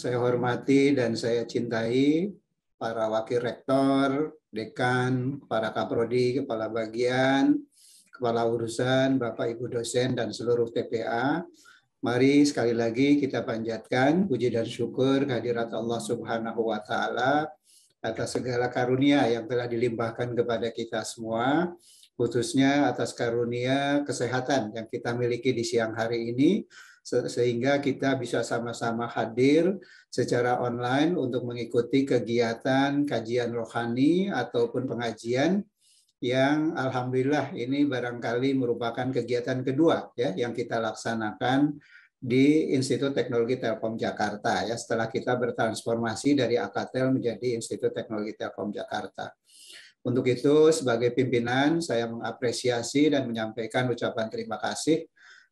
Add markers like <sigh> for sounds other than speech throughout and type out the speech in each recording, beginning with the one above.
saya hormati dan saya cintai para wakil rektor, dekan, para kaprodi, kepala bagian, kepala urusan, Bapak Ibu dosen dan seluruh TPA. Mari sekali lagi kita panjatkan puji dan syukur kehadirat Allah Subhanahu wa taala atas segala karunia yang telah dilimpahkan kepada kita semua khususnya atas karunia kesehatan yang kita miliki di siang hari ini sehingga kita bisa sama-sama hadir secara online untuk mengikuti kegiatan kajian rohani ataupun pengajian yang alhamdulillah ini barangkali merupakan kegiatan kedua ya yang kita laksanakan di Institut Teknologi Telkom Jakarta ya setelah kita bertransformasi dari Akatel menjadi Institut Teknologi Telkom Jakarta. Untuk itu sebagai pimpinan saya mengapresiasi dan menyampaikan ucapan terima kasih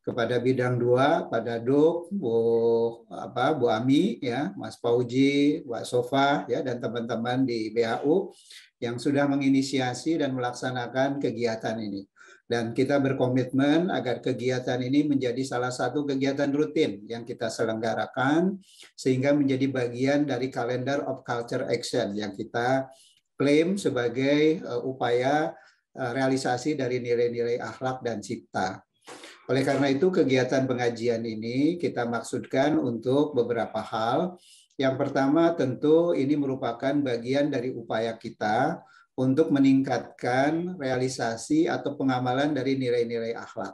kepada bidang dua pada Dok Bu apa Bu Ami ya, Mas Pauji, bu Sofa ya dan teman-teman di BAU yang sudah menginisiasi dan melaksanakan kegiatan ini. Dan kita berkomitmen agar kegiatan ini menjadi salah satu kegiatan rutin yang kita selenggarakan sehingga menjadi bagian dari kalender of culture action yang kita klaim sebagai eh, upaya eh, realisasi dari nilai-nilai akhlak dan cipta. Oleh karena itu kegiatan pengajian ini kita maksudkan untuk beberapa hal. Yang pertama tentu ini merupakan bagian dari upaya kita untuk meningkatkan realisasi atau pengamalan dari nilai-nilai akhlak.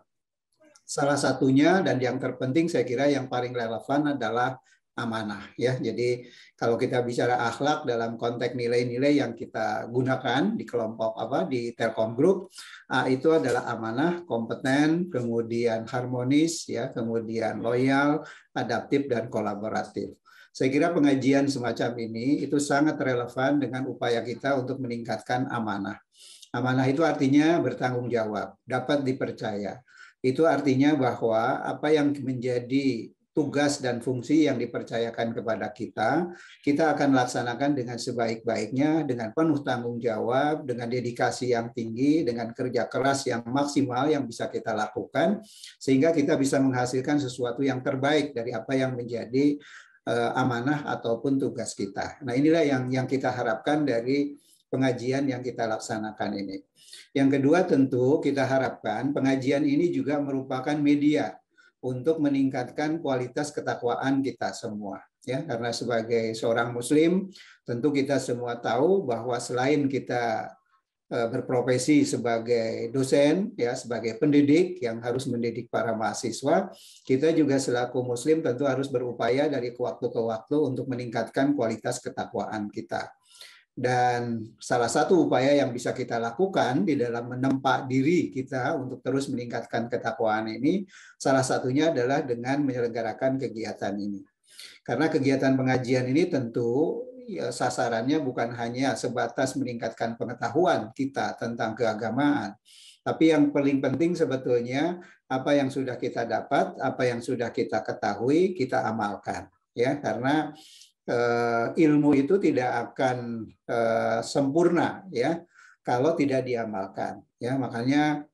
Salah satunya dan yang terpenting saya kira yang paling relevan adalah amanah ya. Jadi kalau kita bicara akhlak dalam konteks nilai-nilai yang kita gunakan di kelompok apa di Telkom Group A ah, itu adalah amanah, kompeten, kemudian harmonis ya, kemudian loyal, adaptif dan kolaboratif. Saya kira pengajian semacam ini itu sangat relevan dengan upaya kita untuk meningkatkan amanah. Amanah itu artinya bertanggung jawab, dapat dipercaya. Itu artinya bahwa apa yang menjadi tugas dan fungsi yang dipercayakan kepada kita, kita akan laksanakan dengan sebaik-baiknya, dengan penuh tanggung jawab, dengan dedikasi yang tinggi, dengan kerja keras yang maksimal yang bisa kita lakukan, sehingga kita bisa menghasilkan sesuatu yang terbaik dari apa yang menjadi eh, amanah ataupun tugas kita. Nah inilah yang yang kita harapkan dari pengajian yang kita laksanakan ini. Yang kedua tentu kita harapkan pengajian ini juga merupakan media untuk meningkatkan kualitas ketakwaan kita semua ya karena sebagai seorang muslim tentu kita semua tahu bahwa selain kita e, berprofesi sebagai dosen ya sebagai pendidik yang harus mendidik para mahasiswa kita juga selaku muslim tentu harus berupaya dari waktu ke waktu untuk meningkatkan kualitas ketakwaan kita dan salah satu upaya yang bisa kita lakukan di dalam menempa diri kita untuk terus meningkatkan ketakwaan ini, salah satunya adalah dengan menyelenggarakan kegiatan ini. Karena kegiatan pengajian ini tentu ya, sasarannya bukan hanya sebatas meningkatkan pengetahuan kita tentang keagamaan, tapi yang paling penting sebetulnya apa yang sudah kita dapat, apa yang sudah kita ketahui, kita amalkan ya karena Eh, ilmu itu tidak akan eh, sempurna ya kalau tidak diamalkan ya makanya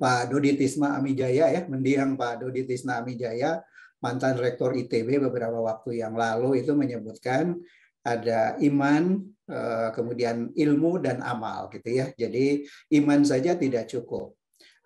Pak Dodi Tisma Amijaya ya mendiang Pak Dodi Tisma Amijaya mantan rektor ITB beberapa waktu yang lalu itu menyebutkan ada iman eh, kemudian ilmu dan amal gitu ya jadi iman saja tidak cukup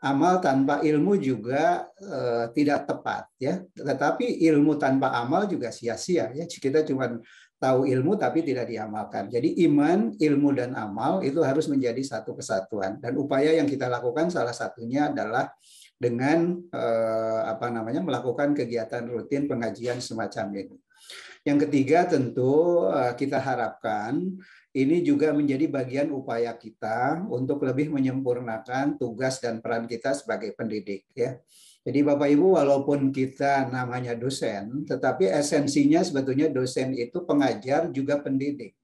amal tanpa ilmu juga uh, tidak tepat ya. Tetapi ilmu tanpa amal juga sia-sia ya. Kita cuma tahu ilmu tapi tidak diamalkan. Jadi iman, ilmu dan amal itu harus menjadi satu kesatuan dan upaya yang kita lakukan salah satunya adalah dengan uh, apa namanya melakukan kegiatan rutin pengajian semacam ini. Yang ketiga tentu eh, kita harapkan ini juga menjadi bagian upaya kita untuk lebih menyempurnakan tugas dan peran kita sebagai pendidik ya. Jadi Bapak Ibu walaupun kita namanya dosen, tetapi esensinya sebetulnya dosen itu pengajar juga pendidik.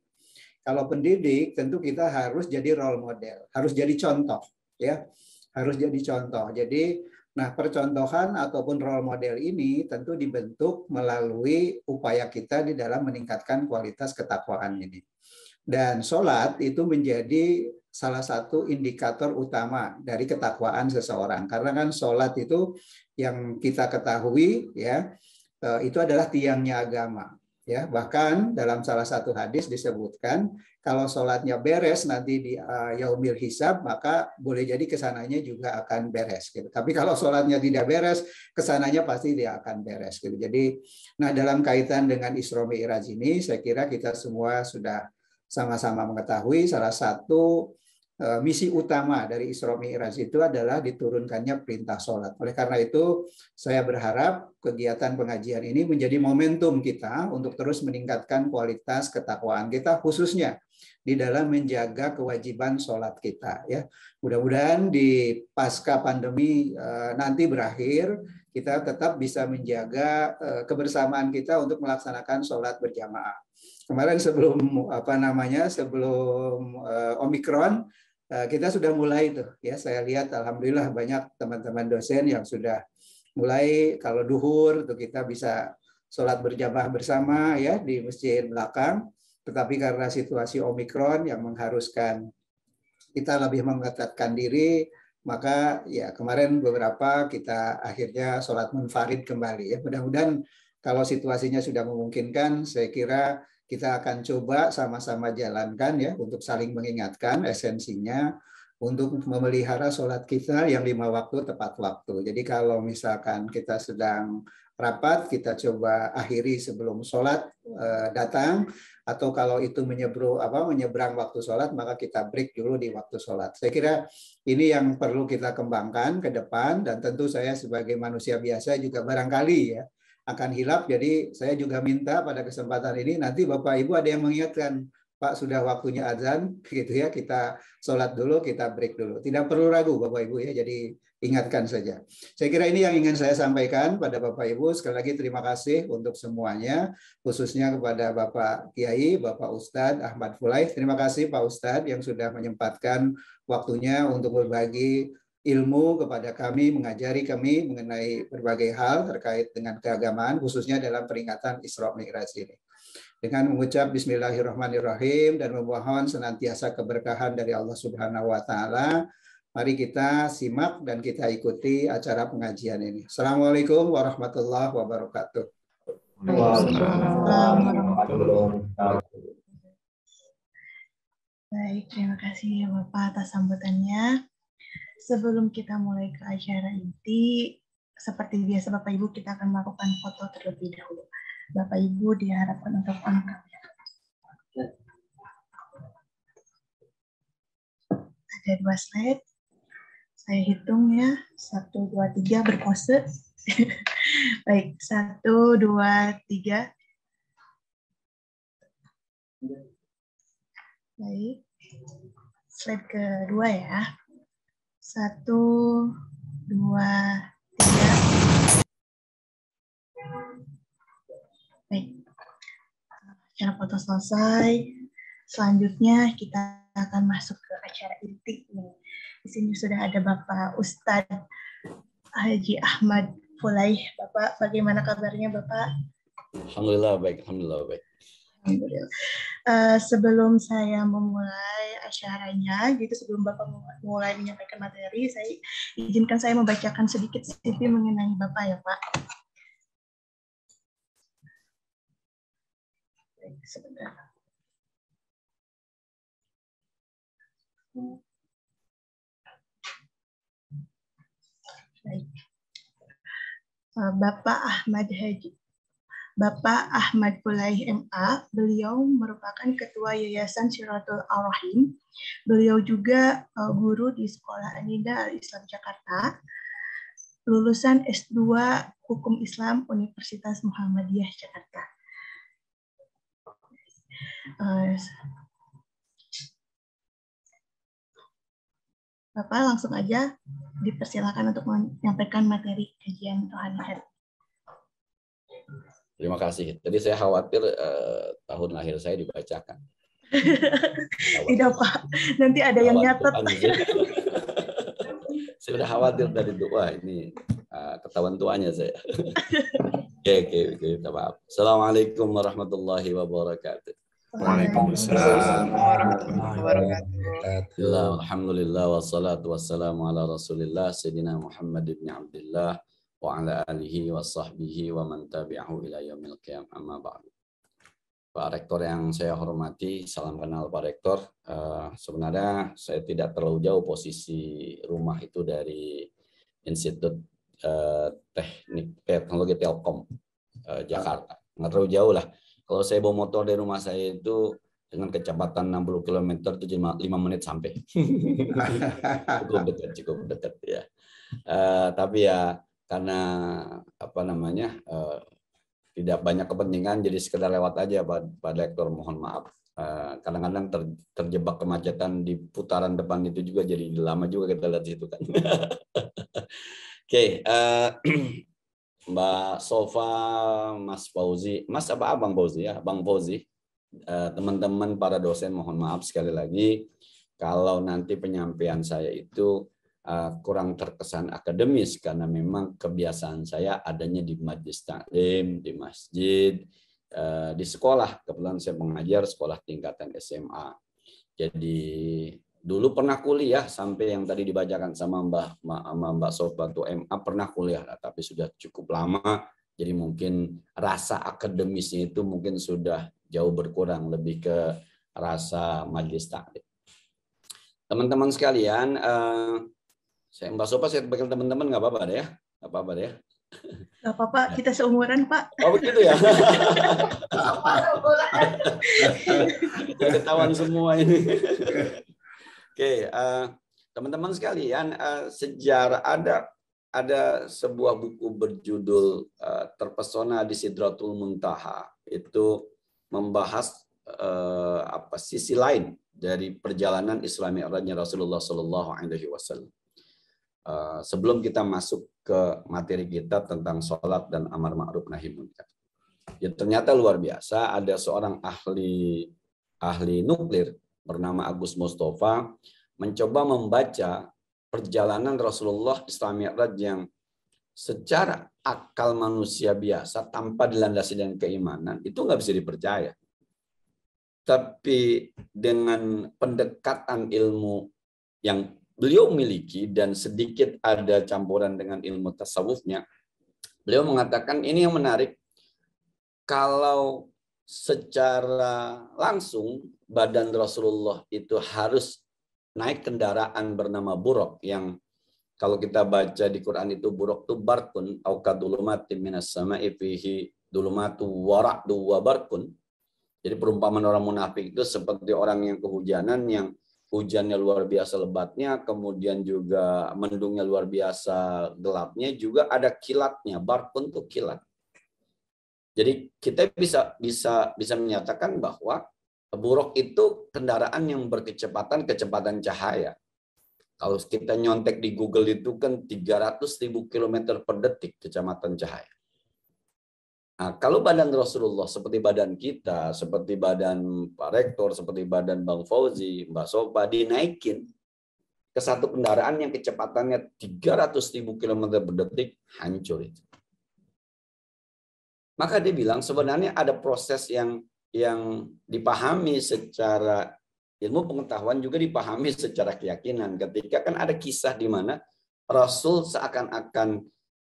Kalau pendidik tentu kita harus jadi role model, harus jadi contoh ya. Harus jadi contoh. Jadi nah percontohan ataupun role model ini tentu dibentuk melalui upaya kita di dalam meningkatkan kualitas ketakwaan ini. Dan sholat itu menjadi salah satu indikator utama dari ketakwaan seseorang. Karena kan sholat itu yang kita ketahui ya eh, itu adalah tiangnya agama. Ya, bahkan dalam salah satu hadis disebutkan kalau sholatnya beres nanti di uh, yaumil hisab maka boleh jadi kesananya juga akan beres gitu. Tapi kalau sholatnya tidak beres kesananya pasti dia akan beres gitu. Jadi nah dalam kaitan dengan Isra Mi'raj ini saya kira kita semua sudah sama-sama mengetahui salah satu e, misi utama dari Isra Mi'raj itu adalah diturunkannya perintah sholat. Oleh karena itu, saya berharap kegiatan pengajian ini menjadi momentum kita untuk terus meningkatkan kualitas ketakwaan kita, khususnya di dalam menjaga kewajiban sholat kita. Ya, mudah-mudahan di pasca pandemi e, nanti berakhir, kita tetap bisa menjaga e, kebersamaan kita untuk melaksanakan sholat berjamaah kemarin sebelum apa namanya sebelum uh, omikron uh, kita sudah mulai tuh ya saya lihat alhamdulillah banyak teman-teman dosen yang sudah mulai kalau duhur tuh kita bisa sholat berjamaah bersama ya di masjid belakang tetapi karena situasi omikron yang mengharuskan kita lebih mengetatkan diri maka ya kemarin beberapa kita akhirnya sholat munfarid kembali ya mudah-mudahan kalau situasinya sudah memungkinkan saya kira kita akan coba sama-sama jalankan ya untuk saling mengingatkan esensinya untuk memelihara sholat kita yang lima waktu tepat waktu. Jadi kalau misalkan kita sedang rapat kita coba akhiri sebelum sholat uh, datang atau kalau itu menyebru apa menyeberang waktu sholat maka kita break dulu di waktu sholat. Saya kira ini yang perlu kita kembangkan ke depan dan tentu saya sebagai manusia biasa juga barangkali ya akan hilap. Jadi saya juga minta pada kesempatan ini nanti Bapak Ibu ada yang mengingatkan Pak sudah waktunya azan gitu ya kita sholat dulu kita break dulu tidak perlu ragu bapak ibu ya jadi ingatkan saja saya kira ini yang ingin saya sampaikan pada bapak ibu sekali lagi terima kasih untuk semuanya khususnya kepada bapak kiai bapak ustadz Ahmad Fulai terima kasih pak ustadz yang sudah menyempatkan waktunya untuk berbagi ilmu kepada kami, mengajari kami mengenai berbagai hal terkait dengan keagamaan, khususnya dalam peringatan Isra Mi'raj ini. Dengan mengucap Bismillahirrahmanirrahim dan memohon senantiasa keberkahan dari Allah Subhanahu Wa Taala, mari kita simak dan kita ikuti acara pengajian ini. Assalamualaikum warahmatullahi wabarakatuh. Baik, terima kasih Bapak atas sambutannya. Sebelum kita mulai ke acara inti, seperti biasa Bapak Ibu kita akan melakukan foto terlebih dahulu. Bapak Ibu diharapkan untuk angkat. Ada dua slide. Saya hitung ya. Satu, dua, tiga berpose. <laughs> Baik, satu, dua, tiga. Baik, slide kedua ya. Satu, dua, tiga. Baik. Acara foto selesai. Selanjutnya kita akan masuk ke acara inti nih. Di sini sudah ada Bapak Ustadz Haji Ahmad Fulaih. Bapak, bagaimana kabarnya Bapak? Alhamdulillah baik, Alhamdulillah baik. Alhamdulillah. Uh, sebelum saya memulai acaranya, gitu sebelum Bapak mulai menyampaikan materi, saya izinkan saya membacakan sedikit CV mengenai Bapak ya Pak. Sebentar. Baik. Eh, Bapak Ahmad Haji Bapak Ahmad Pulai MA, beliau merupakan Ketua Yayasan Syiratul Arahim. Beliau juga eh, guru di Sekolah Anida Al-Islam Jakarta, lulusan S2 Hukum Islam Universitas Muhammadiyah Jakarta. Eh, Bapak langsung aja dipersilakan untuk menyampaikan materi kajian rohani hari Terima kasih. Jadi saya khawatir eh, tahun lahir saya dibacakan. <laughs> Tidak Pak, nanti ada khawatir yang nyatet. Ya. <laughs> saya sudah khawatir dari doa ini uh, ketahuan tuanya saya. <laughs> Oke oke oke, Assalamualaikum warahmatullahi wabarakatuh. Waalaikumsalam warahmatullahi wabarakatuh. Alhamdulillah wassalatu wassalamu ala Rasulillah Sayyidina Muhammad ibn Abdullah wa ala alihi wa sahbihi wa man tabi'ahu ila yaumil qiyam amma ba'du. Pak Rektor yang saya hormati, salam kenal Pak Rektor. Uh, sebenarnya saya tidak terlalu jauh posisi rumah itu dari Institut uh, Teknik Teknologi Telkom uh, Jakarta. Nggak terlalu jauh lah. Kalau saya bawa motor dari rumah saya itu dengan kecepatan 60 km itu cuma 5 menit sampai. <laughs> cukup dekat, cukup dekat ya. Uh, tapi ya karena apa namanya uh, tidak banyak kepentingan jadi sekedar lewat aja Pak, Pak Direktur mohon maaf eh, kadang-kadang ter, terjebak kemacetan di putaran depan itu juga jadi lama juga kita lihat situ kan <laughs> oke okay, uh, eh, <clears throat> Mbak Sofa Mas Fauzi Mas apa Abang Fauzi ya Bang Fauzi teman-teman para dosen mohon maaf sekali lagi kalau nanti penyampaian saya itu Ah, kurang terkesan akademis karena memang kebiasaan saya adanya di majlis taklim, di masjid, eh, di sekolah. Kebetulan saya mengajar sekolah tingkatan SMA. Jadi dulu pernah kuliah sampai yang tadi dibacakan sama Mbak sama Mbak Sobat MA pernah kuliah tapi sudah cukup lama jadi mungkin rasa akademisnya itu mungkin sudah jauh berkurang lebih ke rasa majlis taklim. Teman-teman sekalian, eh, saya Mbak Sopa saya panggil teman-teman nggak apa-apa deh ya. Nggak apa-apa deh ya. Gak apa-apa, kita seumuran Pak. Oh begitu ya? Ketahuan semua ini. Oke, okay, uh, eh, teman-teman sekalian, uh, eh, sejarah ada ada sebuah buku berjudul uh, Terpesona di Sidratul Muntaha. Itu membahas uh, apa sisi lain dari perjalanan Islam Rasulullah Shallallahu Alaihi Wasallam. Eh, sebelum kita masuk ke materi kita tentang sholat dan amar ma'ruf nahi munkar. Ya ternyata luar biasa ada seorang ahli ahli nuklir bernama Agus Mustafa mencoba membaca perjalanan Rasulullah Islam Mi'raj yang secara akal manusia biasa tanpa dilandasi dengan keimanan itu nggak bisa dipercaya. Tapi dengan pendekatan ilmu yang beliau miliki dan sedikit ada campuran dengan ilmu tasawufnya, beliau mengatakan ini yang menarik, kalau secara langsung badan Rasulullah itu harus naik kendaraan bernama buruk yang kalau kita baca di Quran itu buruk tuh barkun au minas sama ifihi dulumatu warak dua barkun. Jadi perumpamaan orang munafik itu seperti orang yang kehujanan yang hujannya luar biasa lebatnya, kemudian juga mendungnya luar biasa gelapnya, juga ada kilatnya. bar pun tuh kilat. Jadi kita bisa bisa bisa menyatakan bahwa buruk itu kendaraan yang berkecepatan kecepatan cahaya. Kalau kita nyontek di Google itu kan 300 ribu kilometer per detik kecepatan cahaya. Nah, kalau badan Rasulullah seperti badan kita, seperti badan Pak Rektor, seperti badan Bang Fauzi, Mbak Sopa, dinaikin ke satu kendaraan yang kecepatannya 300 ribu kilometer per detik, hancur itu. Maka dia bilang sebenarnya ada proses yang yang dipahami secara ilmu pengetahuan juga dipahami secara keyakinan. Ketika kan ada kisah di mana Rasul seakan-akan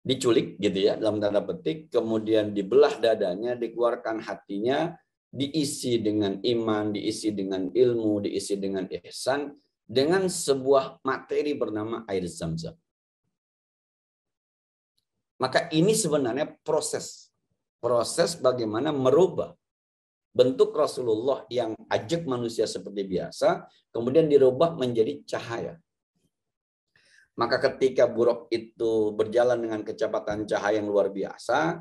diculik gitu ya dalam tanda petik, kemudian dibelah dadanya, dikeluarkan hatinya, diisi dengan iman, diisi dengan ilmu, diisi dengan ihsan, dengan sebuah materi bernama air zamzam zam Maka ini sebenarnya proses. Proses bagaimana merubah bentuk Rasulullah yang ajak manusia seperti biasa, kemudian dirubah menjadi cahaya. Maka ketika buruk itu berjalan dengan kecepatan cahaya yang luar biasa,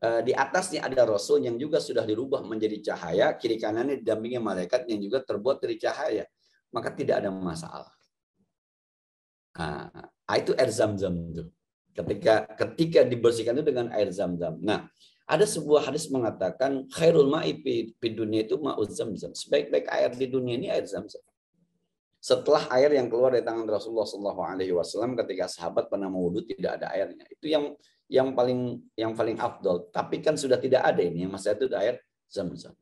eh, di atasnya ada rasul yang juga sudah dirubah menjadi cahaya, kiri kanannya didampingi malaikat yang juga terbuat dari cahaya. Maka tidak ada masalah. Nah, ah, itu air zam-zam itu. Ketika ketika dibersihkan itu dengan air zam-zam. Nah, ada sebuah hadis mengatakan khairul ma'i di dunia itu ma'ud zam-zam. Sebaik-baik air di dunia ini air zam-zam setelah air yang keluar dari tangan Rasulullah Shallallahu Alaihi Wasallam ketika sahabat pernah mewudhu tidak ada airnya itu yang yang paling yang paling afdol tapi kan sudah tidak ada ini yang masih itu air zam-zam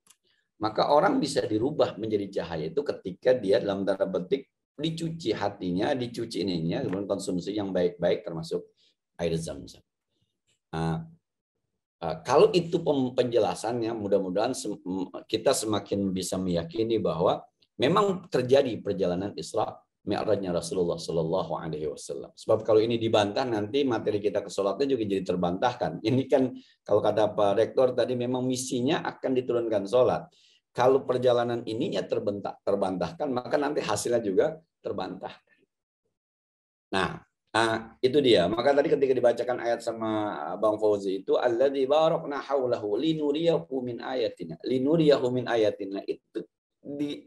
maka orang bisa dirubah menjadi cahaya itu ketika dia dalam tanda petik dicuci hatinya dicuci ininya kemudian konsumsi yang baik-baik termasuk air zam-zam nah, eh, kalau itu penjelasannya mudah-mudahan kita semakin bisa meyakini bahwa memang terjadi perjalanan Isra Mi'rajnya Rasulullah Shallallahu Alaihi Wasallam. Sebab kalau ini dibantah nanti materi kita ke sholatnya juga jadi terbantahkan. <laughs> Ini kan kalau kata Pak Rektor tadi memang misinya akan diturunkan sholat. Kalau perjalanan ininya terbentak terbantahkan maka nanti hasilnya juga terbantahkan. Nah, Nah, itu dia. Maka tadi ketika dibacakan ayat sama ah, Bang Fauzi itu alladzi barakna haulahu linuriyahu min ayatina. Linuriyahu min ayatina. Itu di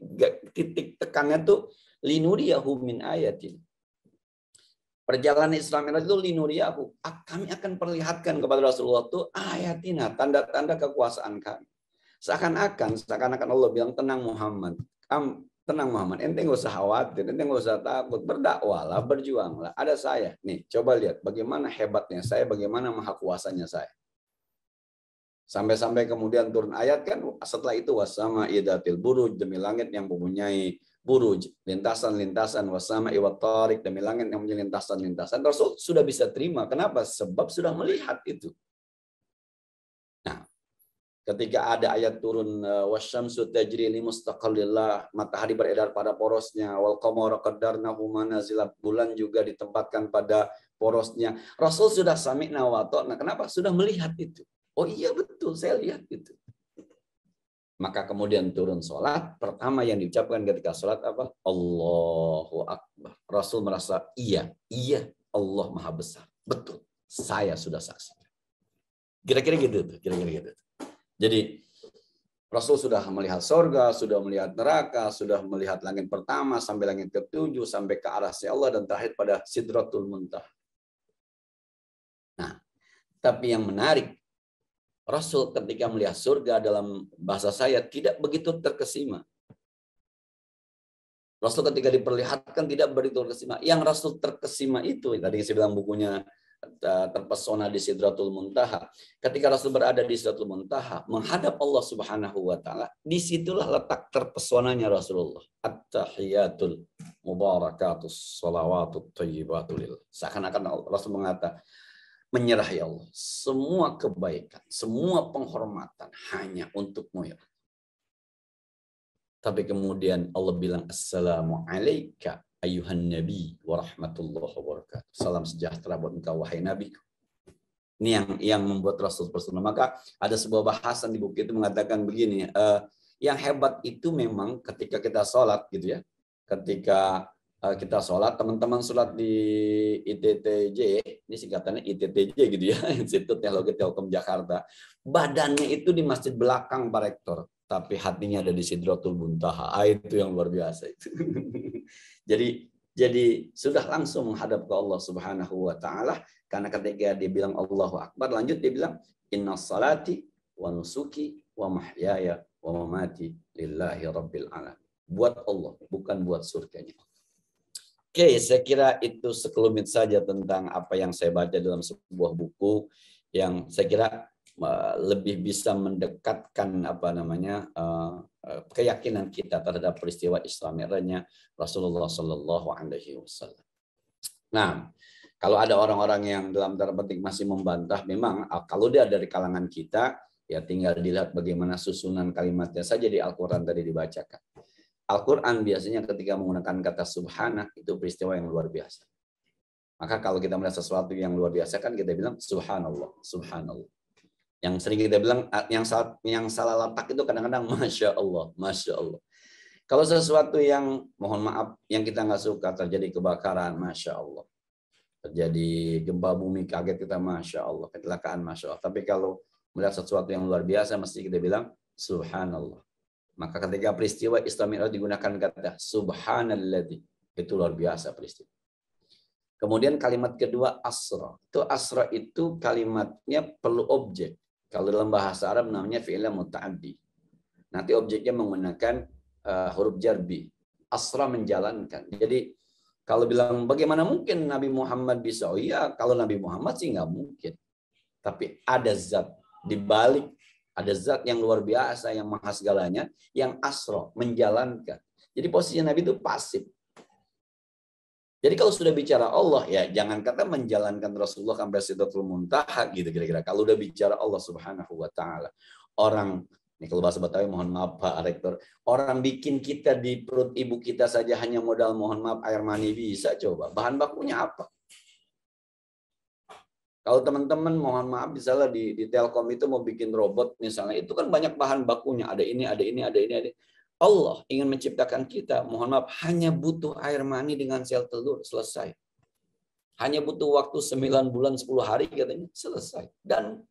titik tekannya tuh linuriyahu min ayatin. Perjalanan Islam itu linuriyahu. Kami akan perlihatkan kepada Rasulullah itu ayatina, tanda-tanda kekuasaan kami. Seakan-akan, seakan-akan Allah bilang tenang Muhammad. Am, tenang Muhammad, ente nggak usah khawatir, ente nggak usah takut, berdakwalah, berjuanglah. Ada saya. Nih, coba lihat bagaimana hebatnya saya, bagaimana maha kuasanya saya. Sampai-sampai kemudian turun ayat kan setelah itu wasama idatil buruj demi langit yang mempunyai buruj, lintasan-lintasan wasama iwat tarik demi langit yang mempunyai lintasan-lintasan. Rasul sudah bisa terima. Kenapa? Sebab sudah melihat itu. Nah, ketika ada ayat turun eh, wasyamsu tajri li mustaqallillah, matahari beredar pada porosnya, wal qamara qaddarnahu manazilat bulan juga ditempatkan pada porosnya. Rasul sudah sami'na wa Nah, kenapa? Sudah melihat itu. Oh iya betul, saya lihat gitu. Maka kemudian turun sholat, pertama yang diucapkan ketika sholat apa? Allahu Akbar. Rasul merasa, iya, iya, Allah Maha Besar. Betul, saya sudah saksi. Kira-kira gitu kira-kira gitu. Jadi Rasul sudah melihat sorga, sudah melihat neraka, sudah melihat langit pertama sampai langit ketujuh, sampai ke arah si Allah, dan terakhir pada Sidratul Muntah. Nah, tapi yang menarik Rasul ketika melihat surga dalam bahasa saya tidak begitu terkesima. Rasul ketika diperlihatkan tidak begitu terkesima. Yang Rasul terkesima itu, tadi saya bilang bukunya eh, terpesona di Sidratul Muntaha. Ketika Rasul berada di Sidratul Muntaha, menghadap Allah Subhanahu wa taala, disitulah letak terpesonanya Rasulullah. At-tahiyatul mubarakatus salawatut thayyibatul Seakan-akan Rasul mengatakan, menyerah ya Allah. Semua kebaikan, semua penghormatan hanya untukmu ya Allah. Tapi kemudian Allah bilang Assalamu alaika ayuhan nabi wa wabarakatuh. Salam sejahtera buat engkau wahai nabi. Ini yang yang membuat Rasul bersunah. Maka ada sebuah bahasan di buku itu mengatakan begini, uh, yang hebat itu memang ketika kita sholat gitu ya, ketika Eh, kita sholat, teman-teman sholat di ITTJ, ini singkatannya ITTJ gitu ya, <laughs> Institut Teknologi Telkom Jakarta. Badannya itu di masjid belakang Pak Rektor, tapi hatinya ada di Sidrotul Muntaha. Ah, itu yang luar biasa. <laughs> jadi jadi sudah langsung menghadap ke Allah Subhanahu wa taala karena ketika dia bilang Allahu Akbar, lanjut dia bilang inna salati wa nusuki wa mahyaya wa mamati lillahi rabbil alamin. Buat Allah, bukan buat surganya. Oke, saya kira itu sekelumit saja tentang apa yang saya baca dalam sebuah buku yang saya kira lebih bisa mendekatkan apa namanya eh, eh, keyakinan kita terhadap peristiwa Islamirnya Rasulullah Shallallahu Alaihi Wasallam. Nah, kalau ada orang-orang yang dalam tanda petik masih membantah, memang ah, kalau dia dari kalangan kita, ya tinggal dilihat bagaimana susunan kalimatnya saja di Al-Quran tadi dibacakan. Al-Quran biasanya ketika menggunakan kata subhana itu peristiwa yang luar biasa. Maka kalau kita melihat sesuatu yang luar biasa kan kita bilang subhanallah, subhanallah. Yang sering kita bilang yang salah, yang salah letak itu kadang-kadang <laughs> masya Allah, masya Allah. Kalau sesuatu yang mohon maaf yang kita nggak suka terjadi kebakaran, masya Allah. Terjadi gempa bumi kaget kita, masya Allah. Kecelakaan, masya Allah. Tapi kalau melihat sesuatu yang luar biasa mesti kita bilang subhanallah maka ketika peristiwa Isra Mi'raj digunakan kata Subhanallah Itu luar biasa peristiwa. Kemudian kalimat kedua asra. Itu asra itu kalimatnya perlu objek. Kalau dalam bahasa Arab namanya atau muta'addi. Nanti objeknya menggunakan uh, huruf jarbi. Asra menjalankan. Jadi kalau bilang bagaimana mungkin Nabi Muhammad bisa? Oh iya, kalau Nabi Muhammad sih nggak mungkin. Tapi ada zat di balik ada zat yang luar biasa, yang maha segalanya, yang asro, menjalankan. Jadi posisi Nabi itu pasif. Jadi kalau sudah bicara Allah, ya jangan kata menjalankan Rasulullah sampai Sidratul Muntaha gitu kira-kira. Kalau udah bicara Allah Subhanahu wa taala, orang ini kalau bahasa Betawi mohon maaf Pak Rektor. Orang bikin kita di perut ibu kita saja hanya modal mohon maaf air mani bisa coba. Bahan bakunya apa? Kalau teman-teman mohon maaf misalnya di, di Telkom itu mau bikin robot misalnya itu kan banyak bahan bakunya ada ini ada ini ada ini ada ini. Allah ingin menciptakan kita mohon maaf hanya butuh air mani dengan sel telur selesai. Hanya butuh waktu 9 bulan 10 hari katanya selesai dan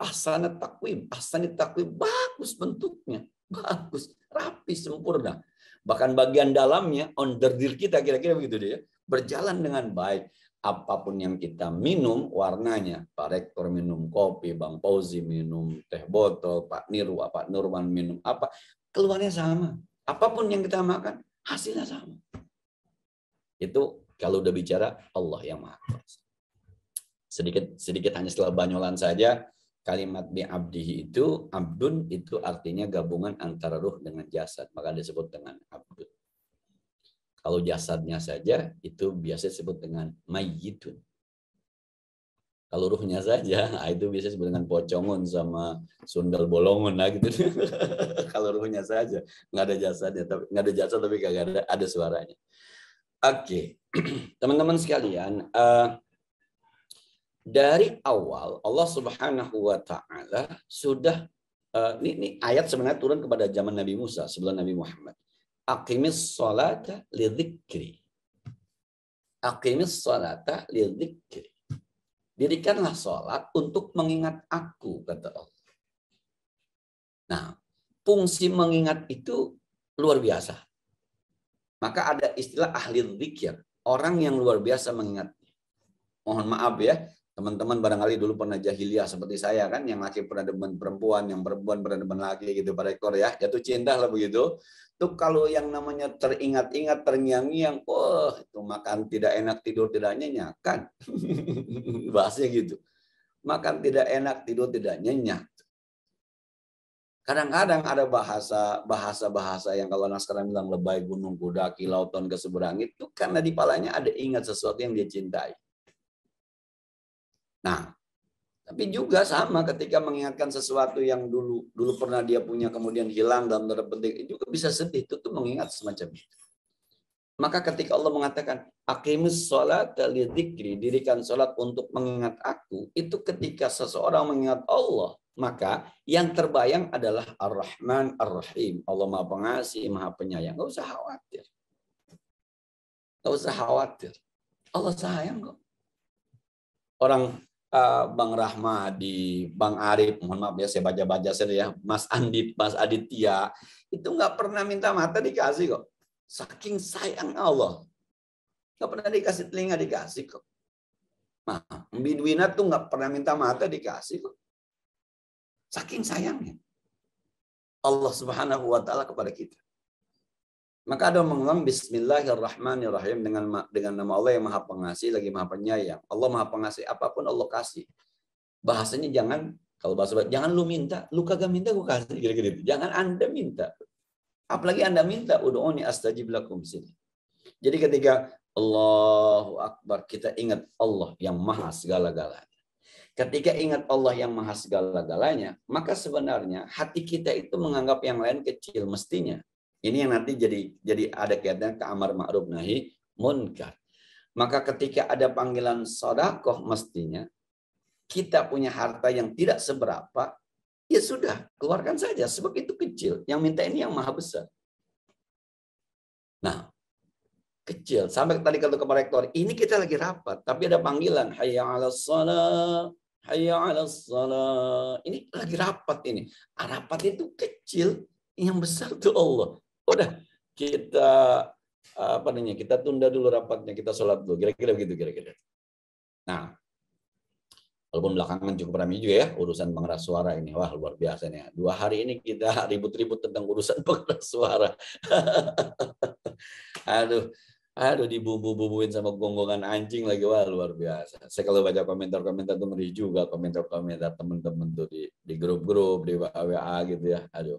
asana takwim asana takwim bagus bentuknya bagus rapi sempurna bahkan bagian dalamnya underdir kita kira-kira begitu dia berjalan dengan baik apapun yang kita minum warnanya. Pak Rektor minum kopi, Bang Fauzi minum teh botol, Pak Niru, Pak Nurman minum apa, keluarnya sama. Apapun yang kita makan, hasilnya sama. Itu kalau udah bicara Allah yang Maha Kuasa. Sedikit sedikit hanya setelah banyolan saja, kalimat bi abdihi itu abdun itu artinya gabungan antara ruh dengan jasad, maka disebut dengan abdun. Kalau jasadnya saja itu biasa disebut dengan mayyitun. Kalau ruhnya saja, <laughs> ah, itu biasa disebut dengan pocongon sama sundal bolongon lah gitu. <laughs> Kalau ruhnya saja, nggak ada jasadnya, tapi nggak ada jasad tapi kagak ada, ada suaranya. Oke, okay. <clears throat> teman-teman sekalian, uh, dari awal Allah Subhanahu wa taala sudah uh, ini, ini ayat sebenarnya turun kepada zaman Nabi Musa sebelum Nabi Muhammad. Aqimis sholata li dhikri. Aqimis sholata li dhikri. Dirikanlah sholat untuk mengingat aku, kata Allah. Nah, fungsi mengingat itu luar biasa. Maka ada istilah ahli zikir, orang yang luar biasa mengingat. Mohon maaf ya, teman-teman barangkali dulu pernah jahiliyah seperti saya kan, yang laki pernah demen perempuan, yang perempuan pernah demen laki gitu pada ekor ya, jatuh cinta lah begitu. Itu kalau yang namanya teringat-ingat, terngiang yang oh, itu makan tidak enak, tidur tidak nyenyak kan. <laughs> Bahasnya gitu. Makan tidak enak, tidur tidak nyenyak. Kadang-kadang ada bahasa bahasa-bahasa yang kalau anak sekarang bilang lebay gunung kudaki lautan ke seberang itu karena di palanya ada ingat sesuatu yang dia cintai. Nah, tapi juga sama ketika mengingatkan sesuatu yang dulu dulu pernah dia punya kemudian hilang dalam tanda itu juga bisa sedih itu tuh mengingat semacam itu. Maka ketika Allah mengatakan akimus sholat dikri, dirikan sholat untuk mengingat aku itu ketika seseorang mengingat Allah maka yang terbayang adalah Ar-Rahman Ar-Rahim. Allah Maha Pengasih, Maha Penyayang. Gak usah khawatir. Gak usah khawatir. Allah sayang kok. Orang Eh, Bang Bang Rahmadi, Bang Arif, mohon maaf ya saya baca-baca sendiri ya, Mas Andit, Mas Aditya, itu nggak pernah minta mata dikasih kok. Saking sayang Allah. Nggak pernah dikasih telinga, dikasih kok. Nah, Bidwina tuh nggak pernah minta mata dikasih kok. Saking sayangnya. Allah Subhanahu wa taala kepada kita. Maka ada mengulang Bismillahirrahmanirrahim dengan dengan nama Allah yang Maha Pengasih lagi Maha Penyayang. Allah Maha Pengasih apapun Allah kasih. Bahasanya jangan kalau bahasa barat, jangan lu minta, lu kagak minta gue kasih gitu-gitu. Jangan Anda minta. Apalagi Anda minta ud'uni astajib lakum sini. Jadi ketika Allahu Akbar, kita ingat Allah yang Maha segala-galanya. Ketika ingat Allah yang maha segala-galanya, maka sebenarnya hati kita itu menganggap yang lain kecil mestinya. Ini yang nanti jadi jadi ada kaitannya ke amar ma'ruf nahi munkar. Maka ketika ada panggilan sodakoh mestinya kita punya harta yang tidak seberapa, ya sudah, keluarkan saja sebab itu kecil. Yang minta ini yang maha besar. Nah, kecil. Sampai tadi kalau ke rektor, ini kita lagi rapat, tapi ada panggilan, hayya ala sana hayya ala sana Ini lagi rapat ini. Ah, rapat itu kecil, yang besar itu Allah udah kita apa namanya kita tunda dulu rapatnya kita sholat dulu kira-kira begitu kira-kira nah walaupun belakangan cukup ramai juga ya urusan pengeras suara ini wah luar biasa nih ya. dua hari ini kita <laughs> ribut-ribut tentang urusan <laughs> pengeras suara <laughs> aduh aduh dibubu-bubuin sama gonggongan anjing lagi wah luar biasa saya kalau baca komentar-komentar tuh ngeri juga komentar-komentar teman-teman tuh di di grup-grup di WA gitu ya aduh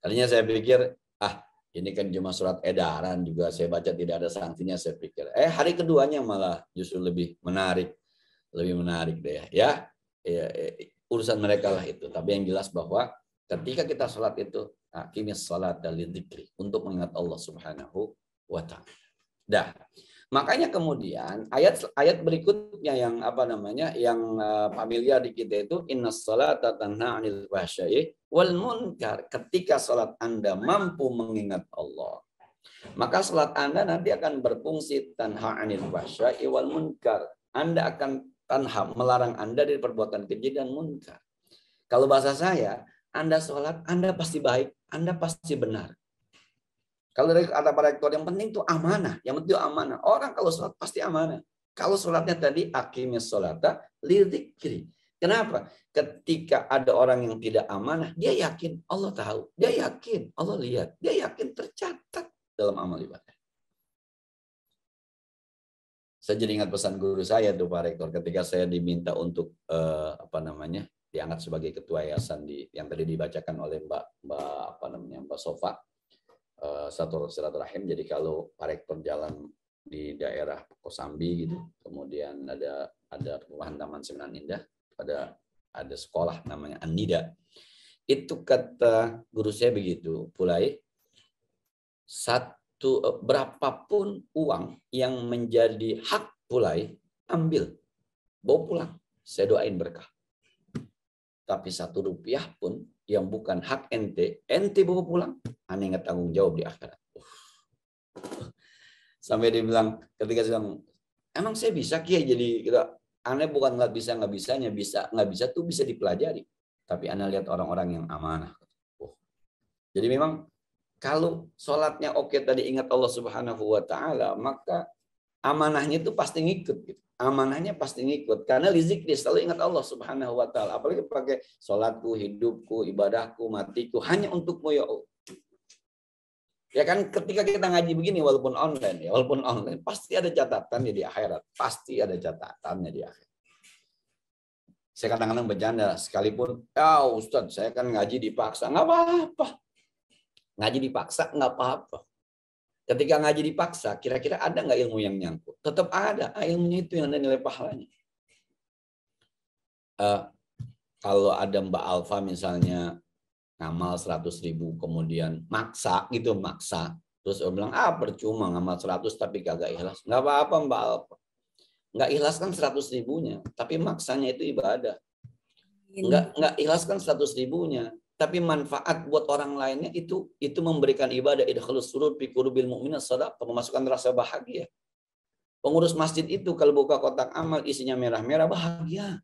tadinya saya pikir ini kan cuma surat edaran juga saya baca tidak ada sanksinya saya pikir. Eh hari keduanya malah justru lebih menarik, lebih menarik deh ya. ya, ya urusan mereka lah itu. Tapi yang jelas bahwa ketika kita sholat itu akhirnya sholat dalil dikri untuk mengingat Allah Subhanahu wa taala. Dah. Makanya kemudian ayat ayat berikutnya yang apa namanya yang eh, familiar di kita itu inna salata tanha 'anil wal munkar. Ketika salat Anda mampu mengingat Allah, maka salat Anda nanti akan berfungsi tanha 'anil fahsya'i wal munkar. Anda akan tanha melarang Anda dari perbuatan keji dan munkar. Kalau bahasa saya, Anda salat, Anda pasti baik, Anda pasti benar. Kalau dari kata para rektor, yang penting itu amanah. Yang penting itu amanah. Orang kalau sholat pasti amanah. Kalau sholatnya tadi, akimnya sholata, kiri. Kenapa? Ketika ada orang yang tidak amanah, dia yakin Allah tahu. Dia yakin Allah lihat. Dia yakin tercatat dalam amal ibadah. Saya jadi ingat pesan guru saya tuh Pak Rektor ketika saya diminta untuk eh, apa namanya diangkat sebagai ketua yayasan di yang tadi dibacakan oleh Mbak Mbak apa namanya Mbak Sofa Eh, satu silaturahim. Jadi kalau Pak Rektor jalan di daerah Kosambi gitu, kemudian ada ada perumahan Taman semenan Indah, ada ada sekolah namanya Anida. Itu kata guru saya begitu, Pulai satu eh, berapapun uang yang menjadi hak Pulai ambil, bawa pulang. Saya doain berkah. Tapi satu rupiah pun yang bukan hak ente, ente bawa pulang, aneh tanggung jawab di akhirat. <laughs> Sampai dia bilang, ketika sedang emang saya bisa kia jadi kita aneh bukan nggak bisa nggak bisanya bisa nggak bisa tuh bisa dipelajari tapi anda lihat orang-orang yang amanah jadi memang kalau sholatnya oke tadi ingat Allah Subhanahu Wa Taala maka amanahnya itu pasti ngikut gitu. amanahnya pasti ngikut karena lizik dia selalu ingat Allah Subhanahu Wa Taala apalagi pakai sholatku hidupku ibadahku matiku hanya untukmu ya Allah Ya kan ketika kita ngaji begini walaupun online ya, walaupun online pasti ada catatannya di akhirat, pasti ada catatannya di akhirat. Saya kadang-kadang bercanda sekalipun, ya oh, Ustaz, saya kan ngaji dipaksa, nggak apa-apa. Ngaji dipaksa nggak apa-apa. Ketika ngaji dipaksa, kira-kira ada nggak ilmu yang nyangkut? Tetap ada, ah, ilmunya itu yang ada nilai pahalanya. Uh, kalau ada Mbak Alfa misalnya ngamal 100 ribu kemudian maksa gitu maksa terus orang bilang ah percuma ngamal 100 tapi kagak ikhlas nggak apa-apa mbak Alpa nggak ikhlas kan 100 ribunya tapi maksanya itu ibadah iya. nggak nggak ikhlas kan 100 ribunya tapi manfaat buat orang lainnya itu itu memberikan ibadah idkhulus surur fi qulubil mu'minin sadaqah memasukkan rasa bahagia pengurus masjid itu kalau buka kotak amal isinya merah-merah bahagia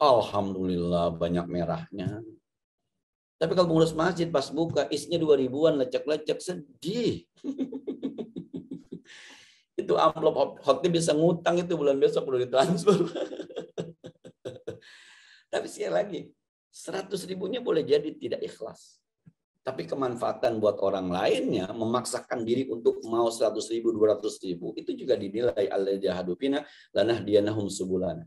alhamdulillah banyak merahnya tapi kalau pengurus masjid pas buka, isnya dua ribuan, lecek-lecek, sedih. <laughs> itu amplop khotib bisa ngutang itu bulan besok perlu ditransfer. <laughs> Tapi sekali lagi, seratus ribunya boleh jadi tidak ikhlas. Tapi kemanfaatan buat orang lainnya memaksakan diri untuk mau seratus ribu, dua ratus ribu. Itu juga dinilai oleh jahadupina lanah dianahum subulana.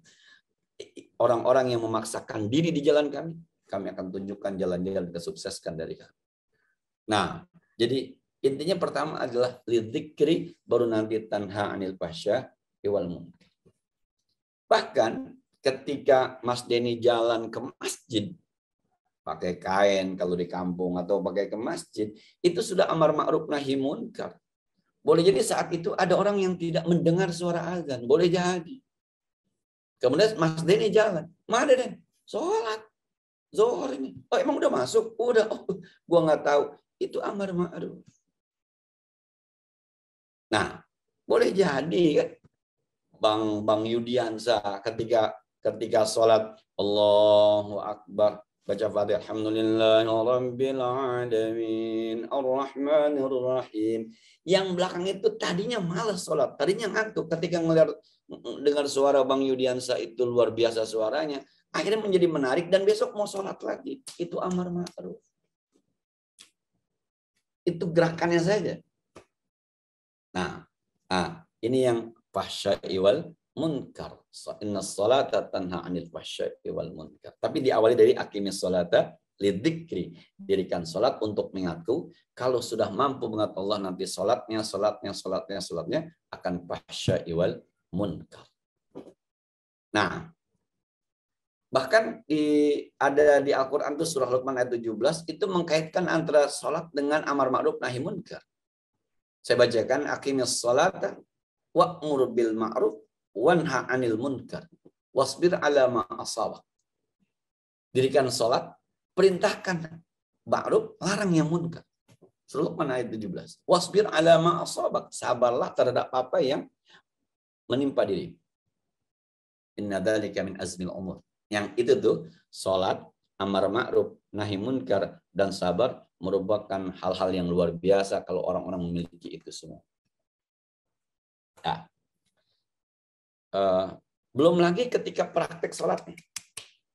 Orang-orang yang memaksakan diri di jalan kami, kami akan tunjukkan jalan-jalan kesukseskan dari kami. Nah, jadi intinya pertama adalah lidikri baru nanti tanha anil Pasha iwal Bahkan ketika Mas Denny jalan ke masjid pakai kain kalau di kampung atau pakai ke masjid itu sudah amar ma'ruf nahi munkar. Boleh jadi saat itu ada orang yang tidak mendengar suara azan, boleh jadi. Kemudian Mas Denny jalan, mana Den? Sholat. Zohor ini. Oh emang udah masuk? Udah. Oh, gua nggak tahu. Itu amar ma'ruf. Nah, boleh jadi kan? Bang Bang Yudiansa ketika ketika sholat Allahu Akbar baca Fatihah Rabbil alamin arrahmanir rahim yang belakang itu tadinya malas sholat tadinya ngantuk ketika ngelihat dengar suara Bang Yudiansa itu luar biasa suaranya Akhirnya menjadi menarik dan besok mau sholat lagi. Itu amar ma'ruf. Itu gerakannya saja. Nah, ah, ini yang fahsya'i wal munkar. Inna sholata tanha anil fahsya'i wal munkar. Tapi diawali dari akimi sholata lidikri. Dirikan sholat untuk mengaku. Kalau sudah mampu mengat Allah nanti sholatnya sholatnya sholatnya sholatnya akan fahsya'i wal munkar. Nah, Bahkan di ada di Al-Qur'an itu surah Luqman ayat 17 itu mengkaitkan antara salat dengan amar ma'ruf nahi munkar. Saya bacakan aqimish sholata wa'mur bil ma'ruf wanha 'anil munkar wasbir 'ala ma asaba. Dirikan salat, perintahkan ma'ruf, larang yang munkar. Surah Luqman ayat 17. Wasbir 'ala ma asaba, Sabarlah terhadap apa yang menimpa diri. Inna dzalika min azmil umur. Yang itu tuh sholat, amar ma'ruf, nahi munkar, dan sabar merupakan hal-hal yang luar biasa kalau orang-orang memiliki itu semua. Nah, uh, belum lagi ketika praktek sholat.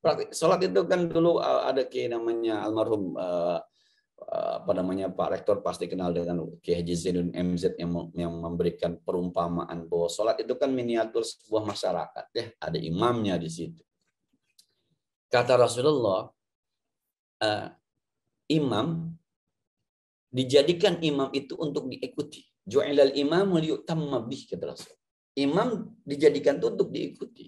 Praktik, sholat itu kan dulu eh, ada kayak namanya almarhum uh, apa namanya Pak Rektor pasti kenal dengan Kiai Haji Zainun MZ yang yang memberikan perumpamaan bahwa sholat itu kan miniatur sebuah masyarakat ya ada imamnya di situ Kata Rasulullah, uh, imam dijadikan imam itu untuk diikuti. Jualal imam meliuk bih kata Rasul. Imam dijadikan itu untuk diikuti.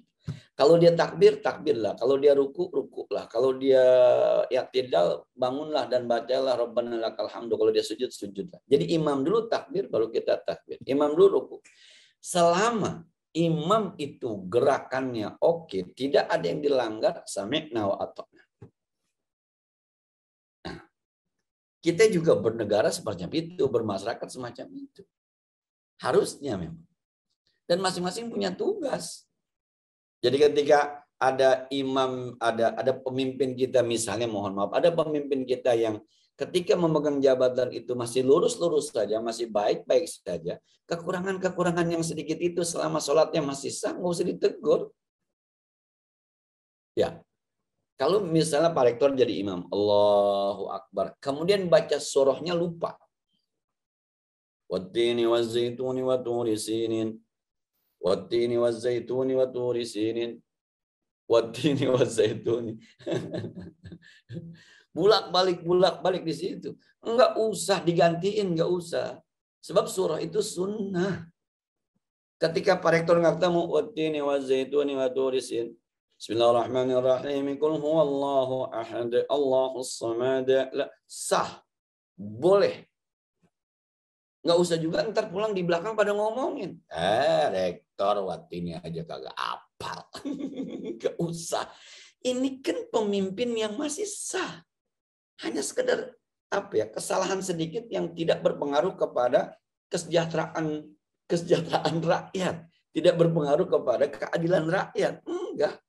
Kalau dia takbir, takbirlah. Kalau dia ruku, rukuklah. Kalau dia ya tidak bangunlah dan bacalah Rabbana lakal hamdu. Kalau dia sujud, sujudlah. Jadi imam dulu takbir, baru kita takbir. Imam dulu ruku. Selama imam itu gerakannya oke, okay, tidak ada yang dilanggar, sama nawa atau nah, kita juga bernegara semacam itu, bermasyarakat semacam itu. Harusnya memang. Dan masing-masing punya tugas. Jadi ketika ada imam, ada ada pemimpin kita misalnya mohon maaf, ada pemimpin kita yang ketika memegang jabatan itu masih lurus-lurus saja, masih baik-baik saja, kekurangan-kekurangan yang sedikit itu selama sholatnya masih sah, nggak usah ditegur. Ya, kalau misalnya Pak Rektor jadi imam, Allahu Akbar, kemudian baca surahnya lupa. Wattini wazaituni wa sinin. Wattini wa wa Wattini <laughs> Bulak-balik, bulak-balik di situ. nggak usah digantiin, nggak usah. Sebab surah itu sunnah. Ketika Pak Rektor nggak Wattini wa zaituni wa turisin. Bismillahirrahmanirrahim. Kul huwallahu ahad, Allahu samad. Sah. Boleh. Nggak usah juga ntar pulang di belakang pada ngomongin. Eh, rektor Wattini aja kagak apa. <laughs> Nggak usah. Ini kan pemimpin yang masih sah. Hanya sekedar apa ya kesalahan sedikit yang tidak berpengaruh kepada kesejahteraan kesejahteraan rakyat, tidak berpengaruh kepada keadilan rakyat. Enggak.